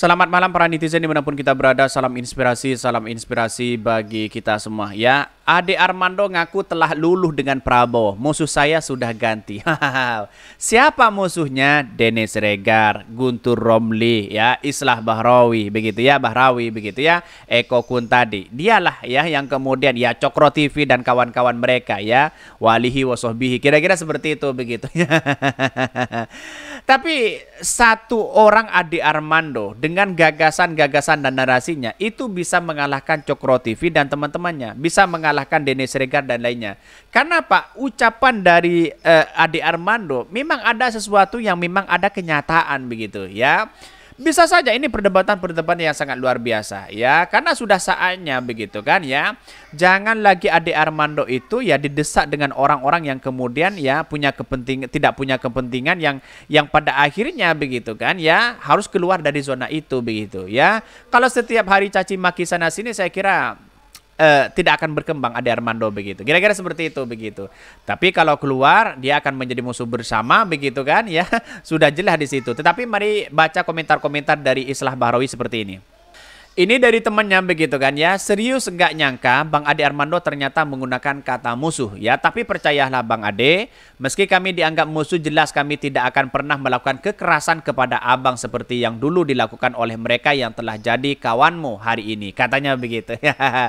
Selamat malam para netizen dimanapun kita berada. Salam inspirasi, salam inspirasi bagi kita semua ya. Ade Armando ngaku telah luluh dengan Prabowo. Musuh saya sudah ganti. Siapa musuhnya? Dennis Regar, Guntur Romli, ya, Islah Bahrawi, begitu ya, Bahrawi, begitu ya, Eko Kun tadi. Dialah ya yang kemudian ya Cokro TV dan kawan-kawan mereka ya, Walihi Wasohbihi. Kira-kira seperti itu begitu. Tapi satu orang Ade Armando dengan gagasan-gagasan dan narasinya itu bisa mengalahkan Cokro TV dan teman-temannya, bisa mengalahkan Denis Siregar dan lainnya. Karena Pak, ucapan dari uh, Ade Armando memang ada sesuatu yang memang ada kenyataan begitu ya. Bisa saja ini perdebatan-perdebatan yang sangat luar biasa ya. Karena sudah saatnya begitu kan ya. Jangan lagi Ade Armando itu ya didesak dengan orang-orang yang kemudian ya punya kepentingan tidak punya kepentingan yang yang pada akhirnya begitu kan ya harus keluar dari zona itu begitu ya. Kalau setiap hari caci maki sana sini saya kira uh, tidak akan berkembang Ade Armando begitu. Kira-kira seperti itu begitu. Tapi kalau keluar dia akan menjadi musuh bersama begitu kan ya. Sudah jelas di situ. Tetapi mari baca komentar-komentar dari Islah Bahrawi seperti ini. Ini dari temannya begitu kan ya. Serius nggak nyangka Bang Ade Armando ternyata menggunakan kata musuh ya. Tapi percayalah Bang Ade, meski kami dianggap musuh jelas kami tidak akan pernah melakukan kekerasan kepada abang seperti yang dulu dilakukan oleh mereka yang telah jadi kawanmu hari ini. Katanya begitu.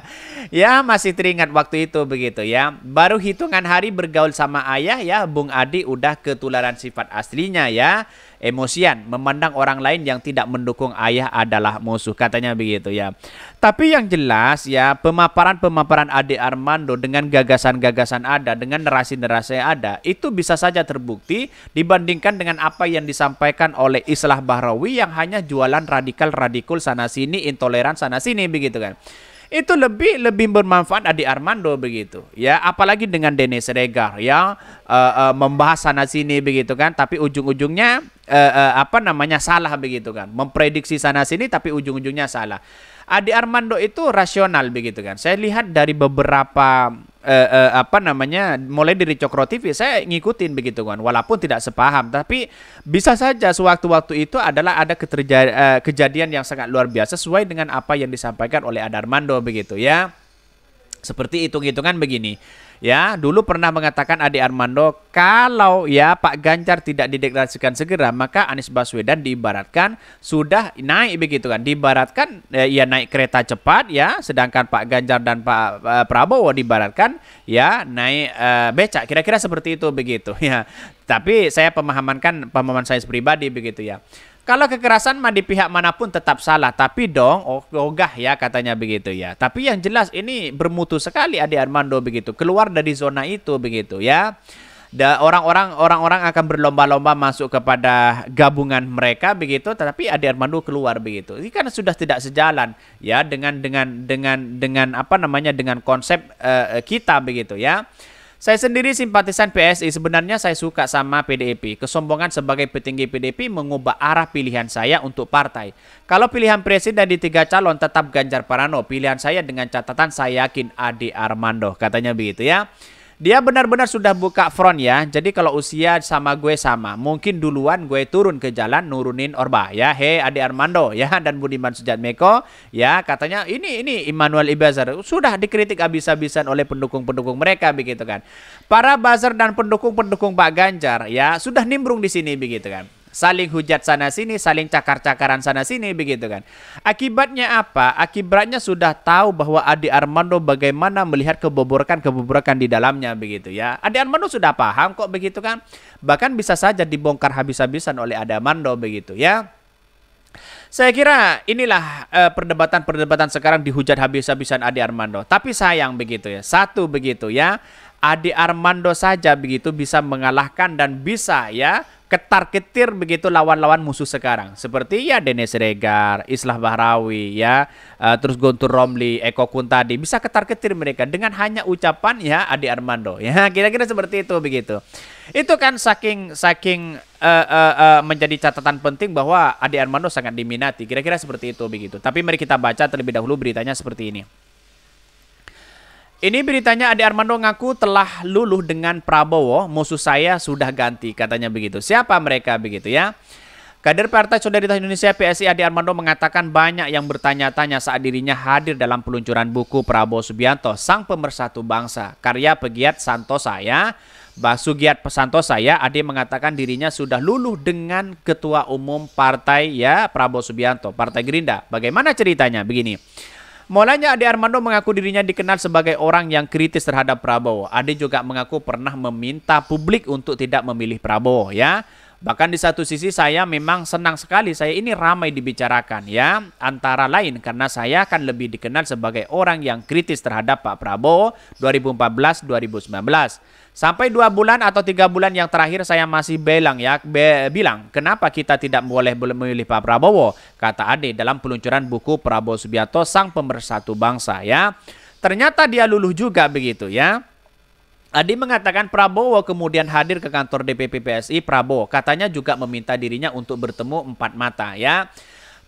ya masih teringat waktu itu begitu ya. Baru hitungan hari bergaul sama ayah ya Bung Adi udah ketularan sifat aslinya ya emosian, memandang orang lain yang tidak mendukung ayah adalah musuh katanya begitu ya. Tapi yang jelas ya pemaparan-pemaparan Ade Armando dengan gagasan-gagasan ada, dengan narasi-narasi ada itu bisa saja terbukti dibandingkan dengan apa yang disampaikan oleh Islah Bahrawi yang hanya jualan radikal-radikul sana sini, intoleran sana sini begitu kan itu lebih lebih bermanfaat Adi Armando begitu ya apalagi dengan Dennis Regar yang uh, eh, uh, eh, membahas sana sini begitu kan tapi ujung-ujungnya uh, uh, apa namanya salah begitu kan memprediksi sana sini tapi ujung-ujungnya salah Adi Armando itu rasional begitu kan saya lihat dari beberapa eh, eh, apa namanya mulai dari Cokro TV saya ngikutin begitu kan walaupun tidak sepaham tapi bisa saja sewaktu-waktu itu adalah ada keterja, eh, kejadian yang sangat luar biasa sesuai dengan apa yang disampaikan oleh Adarmando begitu ya seperti hitung-hitungan begini. Ya, dulu pernah mengatakan Ade Armando kalau ya Pak Ganjar tidak dideklarasikan segera, maka Anies Baswedan diibaratkan sudah naik begitu kan. Diibaratkan ya naik kereta cepat ya, sedangkan Pak Ganjar dan Pak uh, Prabowo diibaratkan ya naik uh, becak. Kira-kira seperti itu begitu ya. Tapi saya pemahamankan pemahaman saya pribadi begitu ya. Kalau kekerasan mah di pihak manapun tetap salah, tapi dong oh, ogah ya katanya begitu ya. Tapi yang jelas ini bermutu sekali Ade Armando begitu, keluar dari zona itu begitu ya. Orang-orang orang-orang akan berlomba-lomba masuk kepada gabungan mereka begitu, tetapi Ade Armando keluar begitu. Ini kan sudah tidak sejalan ya dengan dengan dengan dengan apa namanya dengan konsep uh, kita begitu ya. Saya sendiri simpatisan PSI, sebenarnya saya suka sama PDIP. Kesombongan sebagai petinggi PDIP mengubah arah pilihan saya untuk partai. Kalau pilihan presiden di tiga calon tetap Ganjar Parano, pilihan saya dengan catatan saya yakin Adi Armando, katanya begitu ya. Dia benar-benar sudah buka front ya. Jadi kalau usia sama gue sama, mungkin duluan gue turun ke jalan nurunin Orba ya. Hei Ade Armando ya dan Budiman Sujatmeko ya katanya ini ini Immanuel Ibazar sudah dikritik habis-habisan oleh pendukung-pendukung mereka begitu kan. Para buzzer dan pendukung-pendukung Pak Ganjar ya sudah nimbrung di sini begitu kan saling hujat sana sini, saling cakar-cakaran sana sini begitu kan. Akibatnya apa? Akibatnya sudah tahu bahwa Adi Armando bagaimana melihat kebobrokan-kebobrokan di dalamnya begitu ya. Adi Armando sudah paham kok begitu kan. Bahkan bisa saja dibongkar habis-habisan oleh Adi Armando begitu ya. Saya kira inilah eh, perdebatan-perdebatan uh, sekarang dihujat habis-habisan Adi Armando. Tapi sayang begitu ya. Satu begitu ya. Adi Armando saja begitu bisa mengalahkan dan bisa ya ketar-ketir begitu lawan-lawan musuh sekarang. Seperti ya Denis Regar, Islah Bahrawi ya, uh, terus Guntur Romli, Eko Kuntadi bisa ketar-ketir mereka dengan hanya ucapan ya Adi Armando. Ya, kira-kira seperti itu begitu. Itu kan saking saking uh, uh, uh, menjadi catatan penting bahwa Adi Armando sangat diminati. Kira-kira seperti itu begitu. Tapi mari kita baca terlebih dahulu beritanya seperti ini. Ini beritanya Ade Armando ngaku telah luluh dengan Prabowo, musuh saya sudah ganti, katanya begitu. Siapa mereka begitu ya? Kader Partai Solidaritas Indonesia PSI Ade Armando mengatakan banyak yang bertanya-tanya saat dirinya hadir dalam peluncuran buku Prabowo Subianto, Sang Pemersatu Bangsa, karya pegiat Santosaya. Basugiat saya Ade mengatakan dirinya sudah luluh dengan Ketua Umum Partai ya Prabowo Subianto, Partai Gerindra. Bagaimana ceritanya? Begini. Mulanya Ade Armando mengaku dirinya dikenal sebagai orang yang kritis terhadap Prabowo. Ade juga mengaku pernah meminta publik untuk tidak memilih Prabowo ya. Bahkan di satu sisi saya memang senang sekali saya ini ramai dibicarakan ya. Antara lain karena saya akan lebih dikenal sebagai orang yang kritis terhadap Pak Prabowo 2014-2019. Sampai dua bulan atau tiga bulan yang terakhir saya masih bilang ya, be, bilang kenapa kita tidak boleh memilih Pak Prabowo, kata Ade dalam peluncuran buku Prabowo Subianto Sang Pemersatu Bangsa ya. Ternyata dia luluh juga begitu ya. Adi mengatakan Prabowo kemudian hadir ke kantor DPP PSI Prabowo. Katanya juga meminta dirinya untuk bertemu empat mata ya.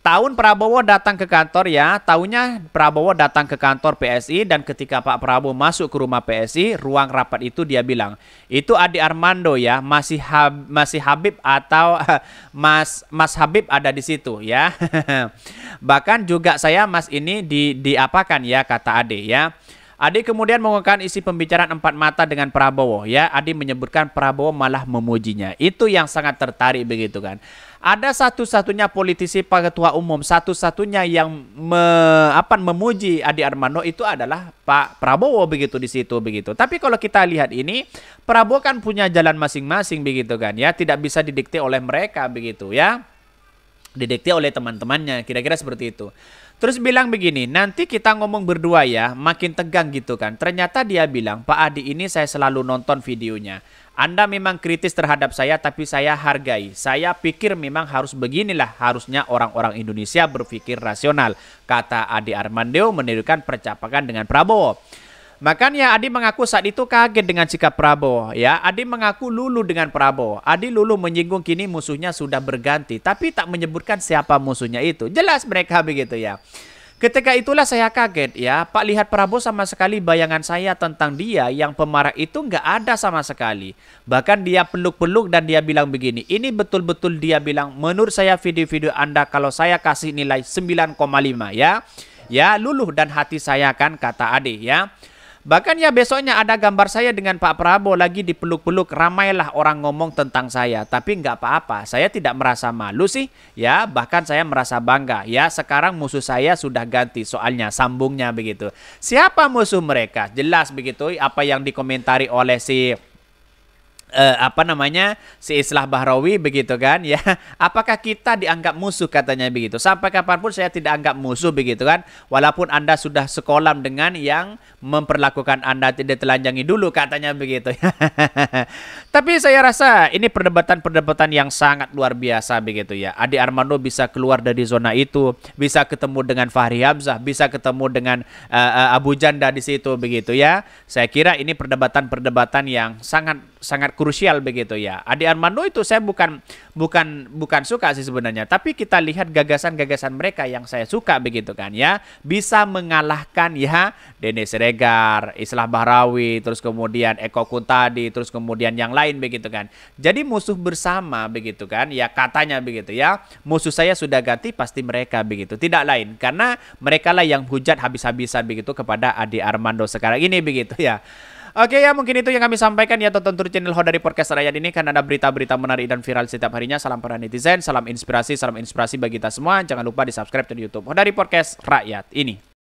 Tahun Prabowo datang ke kantor ya, tahunnya Prabowo datang ke kantor PSI dan ketika Pak Prabowo masuk ke rumah PSI, ruang rapat itu dia bilang, itu Adi Armando ya, masih Hab, masih Habib atau Mas Mas Habib ada di situ ya. Bahkan juga saya Mas ini di diapakan ya kata Ade ya. Adi kemudian mengungkapkan isi pembicaraan empat mata dengan Prabowo ya. Adi menyebutkan Prabowo malah memujinya. Itu yang sangat tertarik begitu kan. Ada satu-satunya politisi Pak Ketua Umum, satu-satunya yang me, apa, memuji Adi Armando itu adalah Pak Prabowo begitu di situ begitu. Tapi kalau kita lihat ini, Prabowo kan punya jalan masing-masing begitu kan ya, tidak bisa didikte oleh mereka begitu ya. Didikte oleh teman-temannya, kira-kira seperti itu. Terus bilang begini, nanti kita ngomong berdua ya, makin tegang gitu kan. Ternyata dia bilang, Pak Adi ini saya selalu nonton videonya. Anda memang kritis terhadap saya, tapi saya hargai. Saya pikir memang harus beginilah harusnya orang-orang Indonesia berpikir rasional, kata Adi Armandeo menirukan percakapan dengan Prabowo. Makanya Adi mengaku saat itu kaget dengan sikap Prabowo. Ya, Adi mengaku lulu dengan Prabowo. Adi lulu menyinggung kini musuhnya sudah berganti, tapi tak menyebutkan siapa musuhnya itu. Jelas mereka begitu ya. Ketika itulah saya kaget ya, Pak lihat Prabowo sama sekali bayangan saya tentang dia yang pemarah itu nggak ada sama sekali. Bahkan dia peluk-peluk dan dia bilang begini, ini betul-betul dia bilang menurut saya video-video Anda kalau saya kasih nilai 9,5 ya. Ya luluh dan hati saya kan kata Ade ya. Bahkan ya besoknya ada gambar saya dengan Pak Prabowo lagi dipeluk-peluk, ramailah orang ngomong tentang saya. Tapi nggak apa-apa, saya tidak merasa malu sih, ya bahkan saya merasa bangga. Ya sekarang musuh saya sudah ganti soalnya, sambungnya begitu. Siapa musuh mereka? Jelas begitu apa yang dikomentari oleh si uh, apa namanya si Islah Bahrawi begitu kan ya apakah kita dianggap musuh katanya begitu sampai kapanpun saya tidak anggap musuh begitu kan walaupun anda sudah sekolam dengan yang memperlakukan anda tidak telanjangi dulu katanya begitu tapi saya rasa ini perdebatan-perdebatan yang sangat luar biasa begitu ya Adi Armando bisa keluar dari zona itu bisa ketemu dengan Fahri Hamzah bisa ketemu dengan uh, uh, Abu Janda di situ begitu ya saya kira ini perdebatan-perdebatan yang sangat sangat krusial begitu ya. adi Armando itu saya bukan bukan bukan suka sih sebenarnya, tapi kita lihat gagasan-gagasan mereka yang saya suka begitu kan ya, bisa mengalahkan ya Dennis Regar, Islah Bahrawi, terus kemudian Eko Kuntadi, terus kemudian yang lain begitu kan. Jadi musuh bersama begitu kan, ya katanya begitu ya. Musuh saya sudah ganti pasti mereka begitu, tidak lain karena merekalah yang hujat habis-habisan begitu kepada adi Armando sekarang ini begitu ya. Oke ya mungkin itu yang kami sampaikan ya tonton terus channel Hodari Podcast Rakyat ini karena ada berita-berita menarik dan viral setiap harinya. Salam para netizen, salam inspirasi, salam inspirasi bagi kita semua. Jangan lupa di subscribe di YouTube Hodari Podcast Rakyat ini.